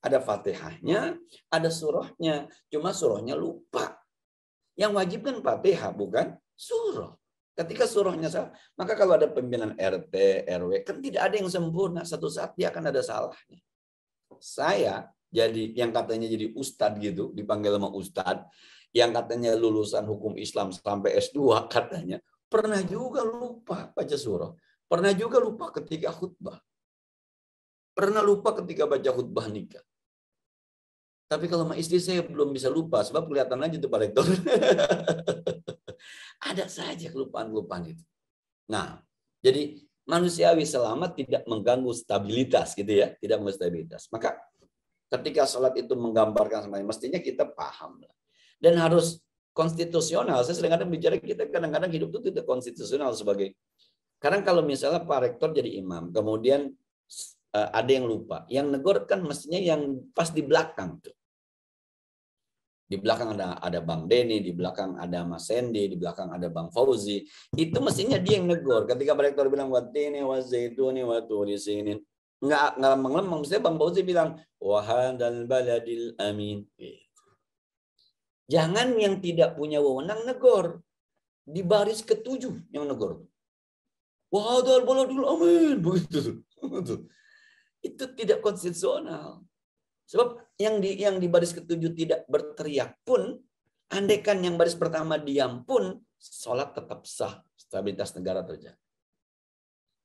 Ada Fatihahnya, ada surahnya, cuma surahnya lupa. Yang wajib kan Fatihah bukan surah. Ketika surahnya salah, maka kalau ada pimpinan RT, RW, kan tidak ada yang sempurna. Satu saat dia akan ada salahnya. Saya jadi yang katanya jadi ustad gitu, dipanggil sama ustad yang katanya lulusan hukum Islam sampai S2 katanya, pernah juga lupa baca surah. Pernah juga lupa ketika khutbah. Pernah lupa ketika baca khutbah nikah. Tapi kalau sama istri saya belum bisa lupa, sebab kelihatan aja tuh Pak Rektor. <laughs> Ada saja kelupaan-kelupaan itu. Nah, jadi manusiawi selamat tidak mengganggu stabilitas gitu ya, tidak mengganggu stabilitas. Maka ketika sholat itu menggambarkan semuanya, mestinya kita paham lah dan harus konstitusional. Saya sedang kadang bicara kita kadang-kadang hidup itu tidak konstitusional sebagai. Karena kalau misalnya Pak Rektor jadi imam, kemudian eh, ada yang lupa, yang negor kan mestinya yang pas di belakang tuh. Di belakang ada ada Bang Denny, di belakang ada Mas Sandy, di belakang ada Bang Fauzi. Itu mestinya dia yang negor. Ketika Pak Rektor bilang ini itu wa itu, di sini nggak nggak lempeng Mestinya Bang Fauzi bilang wahadal baladil amin. Gitu. Jangan yang tidak punya wewenang negor. Di baris ketujuh yang negor. Wahadal baladul amin. <laughs> Begitu Itu tidak konstitusional. Sebab yang di yang di baris ketujuh tidak berteriak pun, andekan yang baris pertama diam pun, sholat tetap sah. Stabilitas negara terjaga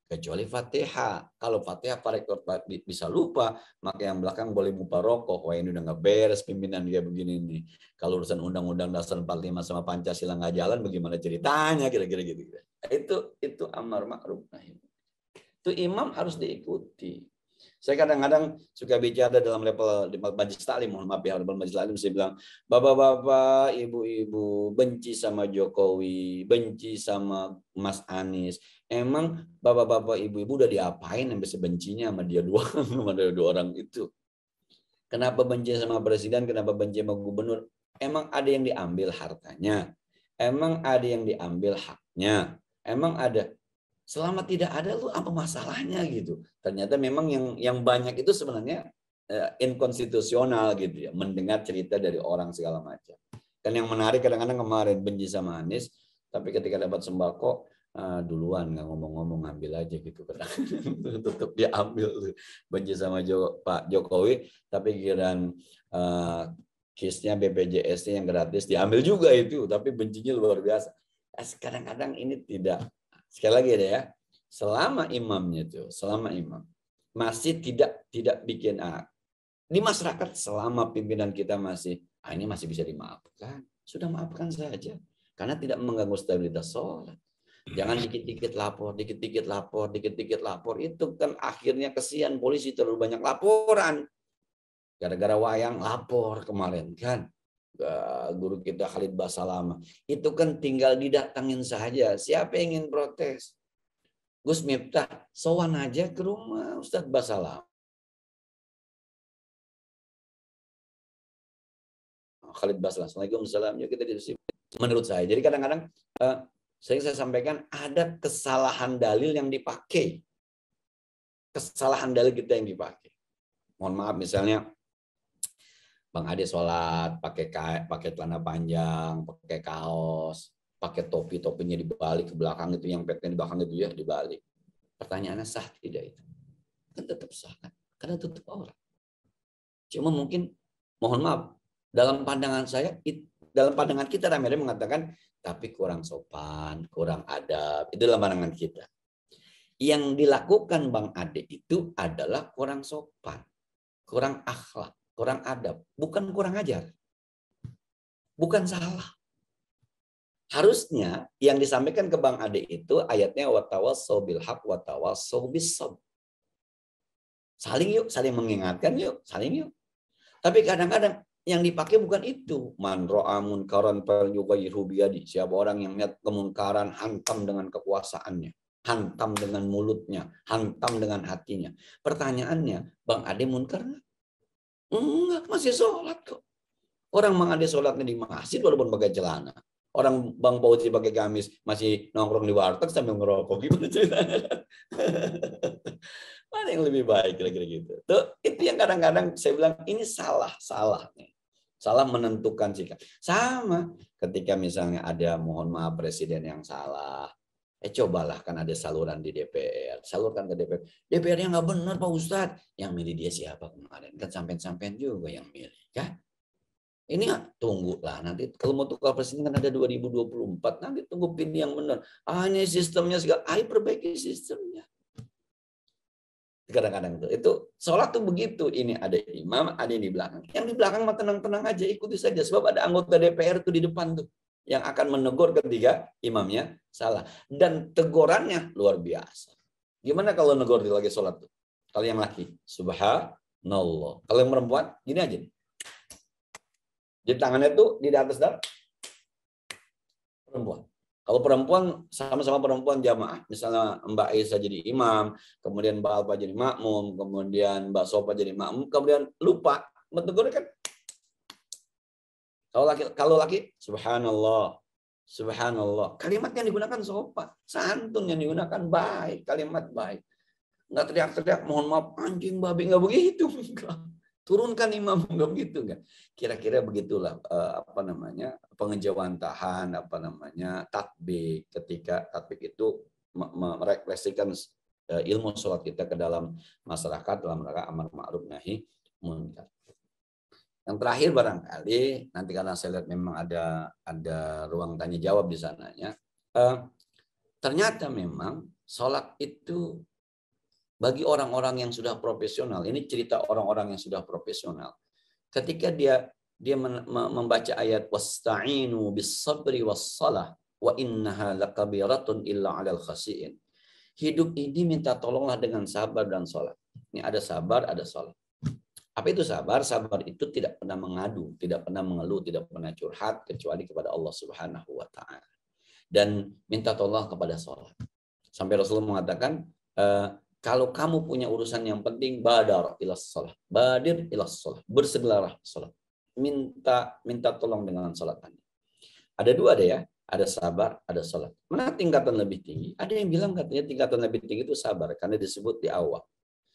kecuali Fatihah. Kalau Fatihah Pak Rektor bisa lupa, maka yang belakang boleh rokok. Wah ini udah nggak beres pimpinan dia begini nih. Kalau urusan Undang-Undang Dasar 45 sama Pancasila nggak jalan, bagaimana ceritanya kira-kira gitu, gitu. Itu itu amar ma'ruf nahi. Itu imam harus diikuti. Saya kadang-kadang suka bicara dalam level di majlis taklim, mohon maaf ya, level majelis taklim saya bilang, bapak-bapak, ibu-ibu benci sama Jokowi, benci sama Mas Anies, Emang bapak-bapak ibu-ibu udah diapain sampai sebencinya sama dia dua <laughs> sama dia dua orang itu? Kenapa benci sama presiden? Kenapa benci sama gubernur? Emang ada yang diambil hartanya? Emang ada yang diambil haknya? Emang ada? Selama tidak ada lu apa masalahnya gitu? Ternyata memang yang yang banyak itu sebenarnya eh, inkonstitusional gitu ya, mendengar cerita dari orang segala macam. Kan yang menarik kadang-kadang kemarin benci sama Anies, tapi ketika dapat sembako ah, duluan nggak ngomong-ngomong ngambil aja gitu <laughs> tetap diambil benci sama Jok Pak Jokowi tapi kiraan uh, kisnya BPJS-nya yang gratis diambil juga itu tapi bencinya luar biasa eh, kadang-kadang ini tidak sekali lagi deh ya selama imamnya itu selama imam masih tidak tidak bikin ah, di masyarakat selama pimpinan kita masih ah ini masih bisa dimaafkan sudah maafkan saja karena tidak mengganggu stabilitas sholat Jangan dikit-dikit lapor, dikit-dikit lapor, dikit-dikit lapor. Itu kan akhirnya kesian polisi terlalu banyak laporan. Gara-gara wayang lapor kemarin kan. Guru kita Khalid Basalama. Itu kan tinggal didatangin saja. Siapa yang ingin protes? Gus Miftah, sowan aja ke rumah Ustadz Basalama. Khalid Basalam, Assalamualaikum, salam. Menurut saya. Jadi kadang-kadang eh, Sering saya sampaikan ada kesalahan dalil yang dipakai. Kesalahan dalil kita gitu yang dipakai. Mohon maaf misalnya Bang Ade sholat pakai pakai celana panjang, pakai kaos, pakai topi, topinya dibalik ke belakang itu, yang petnya di belakang itu ya dibalik. Pertanyaannya sah tidak itu? Kan tetap sah kan? Karena tutup orang. Cuma mungkin mohon maaf dalam pandangan saya dalam pandangan kita ramai mengatakan tapi kurang sopan, kurang adab. Itulah pandangan kita. Yang dilakukan Bang Ade itu adalah kurang sopan, kurang akhlak, kurang adab, bukan kurang ajar. Bukan salah. Harusnya yang disampaikan ke Bang Ade itu ayatnya sobil hak, haq sobis sob. Saling yuk, saling mengingatkan yuk, saling yuk. Tapi kadang-kadang yang dipakai bukan itu. Man ro'a munkaran fal yughayyiru biyadi. Siapa orang yang lihat kemungkaran hantam dengan kekuasaannya, hantam dengan mulutnya, hantam dengan hatinya. Pertanyaannya, Bang Ade munkar enggak? Enggak, masih sholat kok. Orang Bang Ade sholatnya di masjid walaupun pakai celana. Orang Bang Pauci pakai gamis masih nongkrong di warteg sambil ngerokok. Gimana ceritanya? <laughs> Mana yang lebih baik kira-kira gitu. Tuh, itu yang kadang-kadang saya bilang ini salah, salah nih salah menentukan sikap. Sama ketika misalnya ada mohon maaf presiden yang salah, eh cobalah kan ada saluran di DPR, salurkan ke DPR. DPR yang nggak benar Pak Ustadz, yang milih dia siapa kemarin? Kan sampean-sampean juga yang milih kan? Ini lah nanti kalau mau tukar presiden kan ada 2024 nanti tunggu pilih yang benar. Ah ini sistemnya segala, ayo perbaiki sistemnya kadang-kadang itu itu sholat tuh begitu ini ada imam ada yang di belakang yang di belakang mah tenang-tenang aja ikuti saja sebab ada anggota DPR tuh di depan tuh yang akan menegur ketiga imamnya salah dan tegurannya luar biasa gimana kalau negor di lagi sholat tuh kalau yang laki subhanallah kalau yang perempuan gini aja nih. jadi tangannya tuh di atas dan perempuan kalau perempuan sama-sama perempuan jamaah, misalnya Mbak Aisyah jadi imam, kemudian Mbak Alpa jadi makmum, kemudian Mbak Sopa jadi makmum, kemudian lupa menegur kan. Kalau laki, kalau laki, subhanallah, subhanallah. Kalimat yang digunakan Sopa santun yang digunakan baik, kalimat baik. Nggak teriak-teriak, mohon maaf anjing babi nggak begitu. <laughs> turunkan imam enggak <laughs> begitu nggak kan? kira-kira begitulah eh, apa namanya pengejauhan tahan apa namanya tatbik ketika tatbik itu merefleksikan eh, ilmu sholat kita ke dalam masyarakat dalam rangka amar ma'ruf nahi munkar yang terakhir barangkali nanti karena saya lihat memang ada ada ruang tanya jawab di sananya eh, ternyata memang sholat itu bagi orang-orang yang sudah profesional, ini cerita orang-orang yang sudah profesional. Ketika dia dia membaca ayat wasta'inu bis sabri was salah wa innaha lakabiratun illa 'alal khasiin. Hidup ini minta tolonglah dengan sabar dan salat. Ini ada sabar, ada salat. Apa itu sabar? Sabar itu tidak pernah mengadu, tidak pernah mengeluh, tidak pernah curhat kecuali kepada Allah Subhanahu wa taala. Dan minta tolong kepada salat. Sampai Rasulullah mengatakan, eh, kalau kamu punya urusan yang penting, badar ilas sholat. Badir ilas sholat. bersegelarah sholat. Minta minta tolong dengan sholat Anda. Ada dua ada ya. Ada sabar, ada sholat. Mana tingkatan lebih tinggi? Ada yang bilang katanya tingkatan lebih tinggi itu sabar. Karena disebut di awal.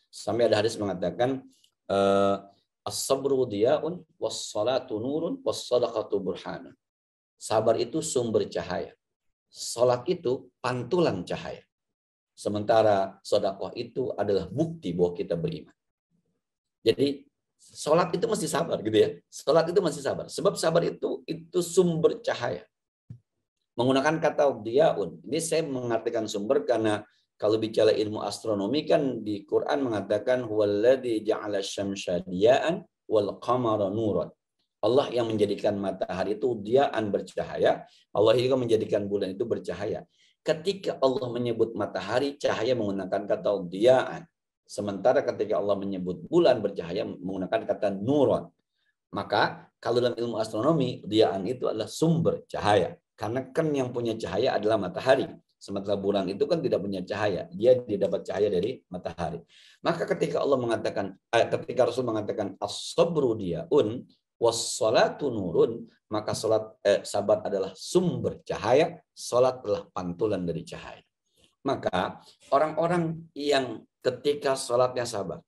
Sampai ada hadis mengatakan, eh, As-sabru diyaun, was-salatu nurun, was-sadaqatu burhanun. Sabar itu sumber cahaya. Sholat itu pantulan cahaya. Sementara sodakoh itu adalah bukti bahwa kita beriman. Jadi sholat itu masih sabar gitu ya. Sholat itu masih sabar. Sebab sabar itu itu sumber cahaya. Menggunakan kata diaun. Ini saya mengartikan sumber karena kalau bicara ilmu astronomi kan di Quran mengatakan huwallazi ja'ala syamsa wal qamara Allah yang menjadikan matahari itu diaan bercahaya, Allah juga menjadikan bulan itu bercahaya. Ketika Allah menyebut matahari, cahaya menggunakan kata diaan. Sementara ketika Allah menyebut bulan bercahaya menggunakan kata nuron. Maka kalau dalam ilmu astronomi, diaan itu adalah sumber cahaya. Karena kan yang punya cahaya adalah matahari. Sementara bulan itu kan tidak punya cahaya. Dia didapat cahaya dari matahari. Maka ketika Allah mengatakan, eh, ketika Rasul mengatakan as diaun, wassalatu nurun, maka salat eh, sabat adalah sumber cahaya, salat adalah pantulan dari cahaya. Maka orang-orang yang ketika salatnya sabat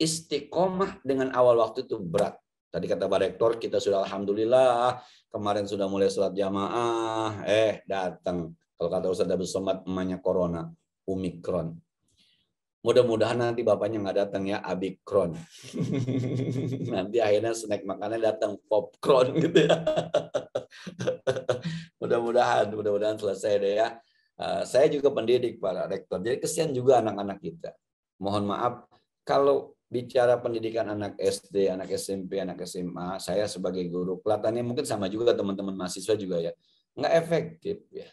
istiqomah dengan awal waktu itu berat. Tadi kata Pak Rektor, kita sudah Alhamdulillah, kemarin sudah mulai sholat jamaah, eh datang. Kalau kata Ustaz Abdul Somad, emaknya Corona, Omikron. Mudah-mudahan nanti bapaknya nggak datang ya abikron. <laughs> nanti akhirnya snack makannya datang popcorn gitu ya. <laughs> mudah-mudahan, mudah-mudahan selesai deh ya. Uh, saya juga pendidik para rektor, jadi kesian juga anak-anak kita. Mohon maaf kalau bicara pendidikan anak SD, anak SMP, anak SMA, saya sebagai guru kelihatannya mungkin sama juga teman-teman mahasiswa juga ya, nggak efektif ya.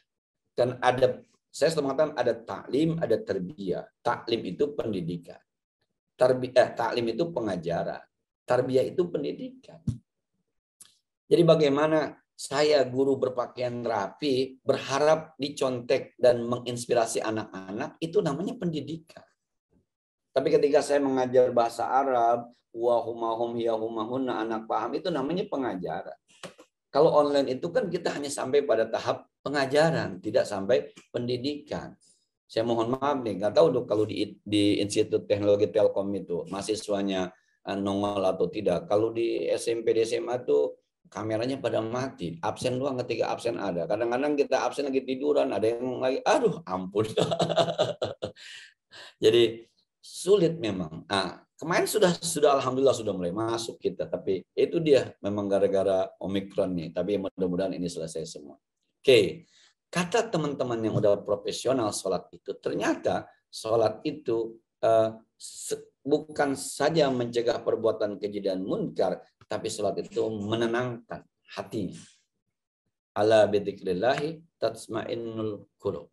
Kan ada saya selalu mengatakan ada taklim, ada terbiah. Taklim itu pendidikan. Tarbi, eh, taklim itu pengajaran. Terbia itu pendidikan. Jadi bagaimana saya guru berpakaian rapi berharap dicontek dan menginspirasi anak-anak itu namanya pendidikan. Tapi ketika saya mengajar bahasa Arab, wahumahum yahumahunna anak paham itu namanya pengajaran. Kalau online itu kan kita hanya sampai pada tahap pengajaran, tidak sampai pendidikan. Saya mohon maaf nih, nggak tahu dok kalau di, di Institut Teknologi Telkom itu mahasiswanya eh, nongol atau tidak. Kalau di SMP, di SMA tuh kameranya pada mati. Absen doang ketika absen ada. Kadang-kadang kita absen lagi tiduran, ada yang lagi, aduh ampun. <laughs> Jadi sulit memang. Nah, kemarin sudah sudah alhamdulillah sudah mulai masuk kita tapi itu dia memang gara-gara omikron nih tapi mudah-mudahan ini selesai semua oke okay. kata teman-teman yang udah profesional sholat itu ternyata sholat itu uh, bukan saja mencegah perbuatan keji dan munkar tapi sholat itu menenangkan hati. ala bidzikrillahi tatma'innul qulub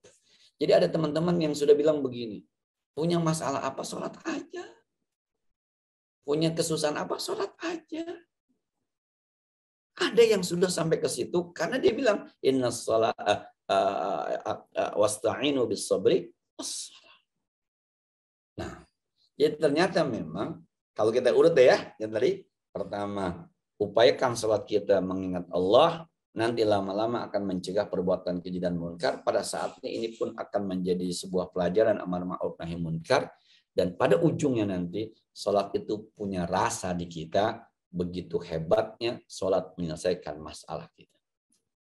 jadi ada teman-teman yang sudah bilang begini punya masalah apa sholat aja Punya kesusahan apa? Sholat aja. Ada yang sudah sampai ke situ karena dia bilang inna sholat eh, eh, eh, wasta'inu bis sabri Nah, jadi ternyata memang kalau kita urut ya, yang tadi pertama upayakan sholat kita mengingat Allah, nanti lama-lama akan mencegah perbuatan keji dan munkar. Pada saatnya ini pun akan menjadi sebuah pelajaran amar ma'ruf nahi munkar dan pada ujungnya nanti sholat itu punya rasa di kita begitu hebatnya sholat menyelesaikan masalah kita.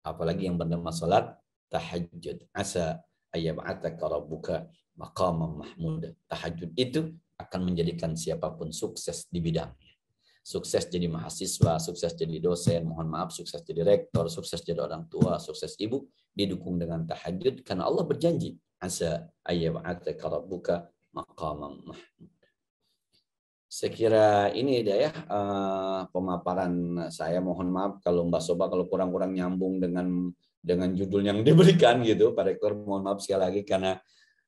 Apalagi yang bernama sholat tahajud. Asa ayyab'ataka rabbuka maqamam mahmuda. Tahajud itu akan menjadikan siapapun sukses di bidangnya. Sukses jadi mahasiswa, sukses jadi dosen, mohon maaf, sukses jadi rektor, sukses jadi orang tua, sukses ibu, didukung dengan tahajud karena Allah berjanji asa kalau buka maqamam mahmud. Saya kira ini dia ya eh, pemaparan saya. Mohon maaf kalau Mbak Soba kalau kurang-kurang nyambung dengan dengan judul yang <laughs> diberikan gitu. Pak Rektor mohon maaf sekali lagi karena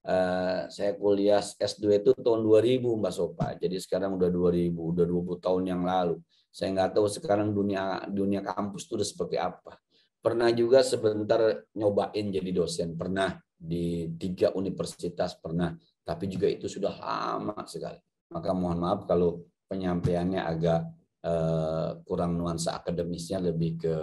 uh, saya kuliah S2 itu tahun 2000 Mbak Sopa Jadi sekarang udah 2000, udah 20 tahun yang lalu. Saya nggak tahu sekarang dunia dunia kampus itu udah seperti apa. Pernah juga sebentar nyobain jadi dosen, pernah di tiga universitas pernah tapi juga itu sudah lama sekali. Maka mohon maaf kalau penyampaiannya agak eh, kurang nuansa akademisnya lebih ke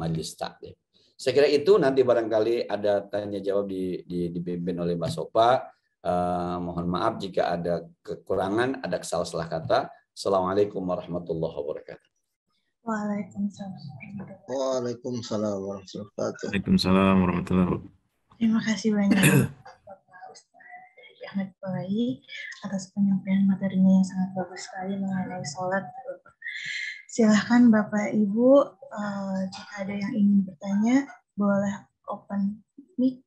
majelis taklim. Saya kira itu nanti barangkali ada tanya jawab di, di dipimpin oleh Mbak Sopa. Eh, mohon maaf jika ada kekurangan, ada kesalahan salah kata. Assalamualaikum warahmatullahi wabarakatuh. Waalaikumsalam. Waalaikumsalam warahmatullahi Waalaikumsalam warahmatullahi wabarakatuh. Terima kasih banyak sangat baik atas penyampaian materinya yang sangat bagus sekali mengenai sholat. Silahkan Bapak Ibu, uh, jika ada yang ingin bertanya, boleh open mic.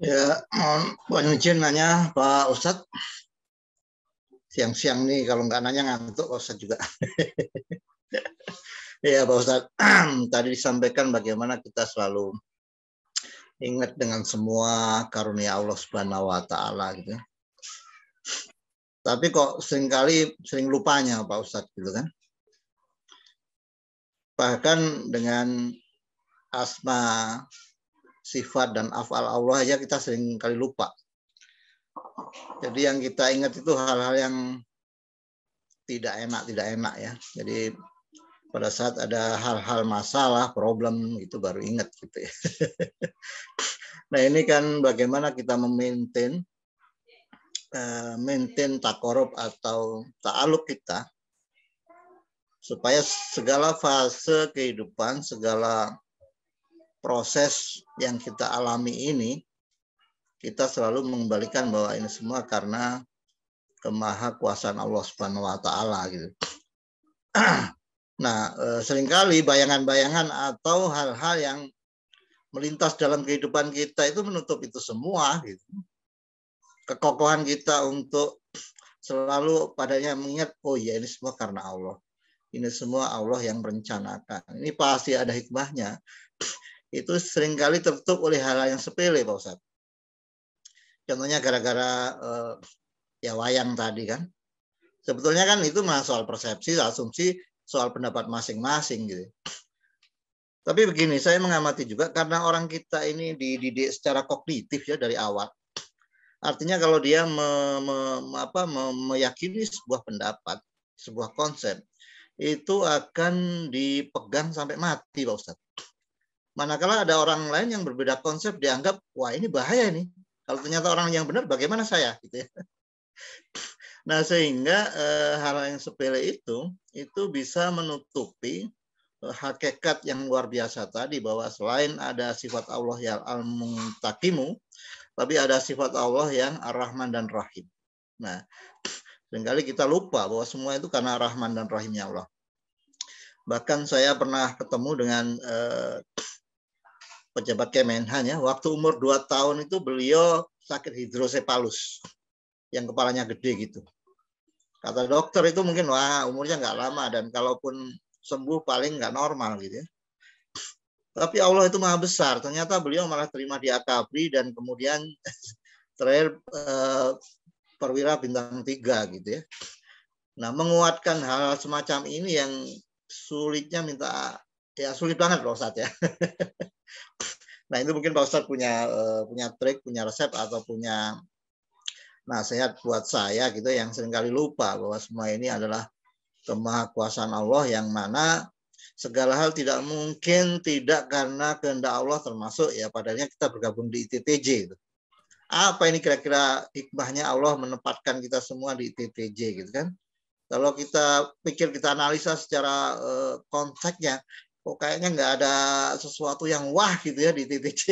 Ya, mohon izin nanya Pak Ustadz. Siang-siang nih kalau nggak nanya ngantuk Pak Ustadz juga. iya <laughs> Pak Ustadz, <clears throat> tadi disampaikan bagaimana kita selalu ingat dengan semua karunia Allah Subhanahu wa taala gitu. Ya. Tapi kok seringkali sering lupanya Pak Ustadz gitu kan. Bahkan dengan asma sifat dan afal Allah aja kita sering kali lupa. Jadi yang kita ingat itu hal-hal yang tidak enak, tidak enak ya. Jadi pada saat ada hal-hal masalah, problem itu baru ingat gitu ya. <laughs> nah ini kan bagaimana kita memaintain uh, maintain takorup atau ta'aluk kita supaya segala fase kehidupan, segala proses yang kita alami ini kita selalu mengembalikan bahwa ini semua karena kemahakuasaan Allah Subhanahu wa taala gitu <clears throat> Nah, eh, seringkali bayangan-bayangan atau hal-hal yang melintas dalam kehidupan kita itu menutup itu semua. Gitu. Kekokohan kita untuk selalu padanya mengingat, oh ya ini semua karena Allah. Ini semua Allah yang merencanakan. Ini pasti ada hikmahnya. <sniffs> Itu seringkali tertutup oleh hal-hal yang sepele, Pak Ustadz. Contohnya gara-gara eh, ya wayang tadi kan. Sebetulnya kan itu mah soal persepsi, asumsi soal pendapat masing-masing gitu. Tapi begini, saya mengamati juga karena orang kita ini dididik secara kognitif ya dari awal. Artinya kalau dia me, me, apa, me, meyakini sebuah pendapat, sebuah konsep, itu akan dipegang sampai mati Pak Ustaz. Manakala ada orang lain yang berbeda konsep dianggap, wah ini bahaya nih. Kalau ternyata orang yang benar bagaimana saya? Gitu ya. Nah, sehingga eh, hal yang sepele itu itu bisa menutupi eh, hakikat yang luar biasa tadi bahwa selain ada sifat Allah yang al-muntakimu, tapi ada sifat Allah yang ar-Rahman dan Rahim. Nah, seringkali kita lupa bahwa semua itu karena Rahman dan Rahimnya Allah. Bahkan saya pernah ketemu dengan eh, pejabat Kemenhan ya, waktu umur dua tahun itu beliau sakit hidrosepalus yang kepalanya gede gitu. Kata dokter itu mungkin wah umurnya nggak lama dan kalaupun sembuh paling nggak normal gitu ya. Tapi Allah itu maha besar. Ternyata beliau malah terima di Akabri dan kemudian <laughs> terakhir eh, perwira bintang tiga gitu ya. Nah menguatkan hal, -hal semacam ini yang sulitnya minta ya sulit banget loh saat ya. <laughs> nah itu mungkin Pak Ustadz punya eh, punya trik, punya resep atau punya nasihat buat saya gitu yang seringkali lupa bahwa semua ini adalah kemahakuasaan Allah yang mana segala hal tidak mungkin tidak karena kehendak Allah termasuk ya padanya kita bergabung di ITTJ. Gitu. Apa ini kira-kira hikmahnya Allah menempatkan kita semua di ITTJ gitu kan? Kalau kita pikir kita analisa secara uh, eh, konteksnya, kok kayaknya nggak ada sesuatu yang wah gitu ya di ITTJ.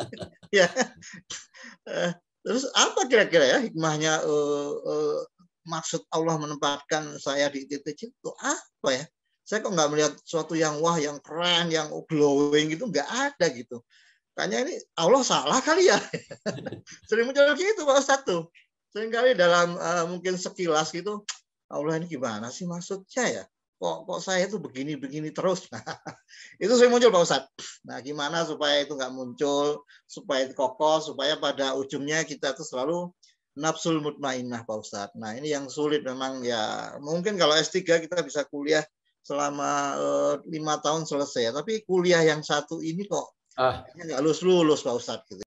<laughs> ya. Eh, Terus apa kira-kira ya hikmahnya uh, uh, maksud Allah menempatkan saya di titik itu apa ya? Saya kok nggak melihat sesuatu yang wah, yang keren, yang glowing gitu nggak ada gitu. Kayaknya ini Allah salah kali ya. <laughs> Sering muncul gitu Pak Ustaz tuh. Seringkali dalam uh, mungkin sekilas gitu, Allah ini gimana sih maksudnya ya? kok kok saya itu begini begini terus <laughs> nah itu saya muncul pak Ustadz nah gimana supaya itu nggak muncul supaya itu kokoh supaya pada ujungnya kita tuh selalu nafsul mutmainnah pak Ustadz nah ini yang sulit memang ya mungkin kalau S3 kita bisa kuliah selama eh, lima tahun selesai ya. tapi kuliah yang satu ini kok ah. nggak lulus lulus pak Ustadz gitu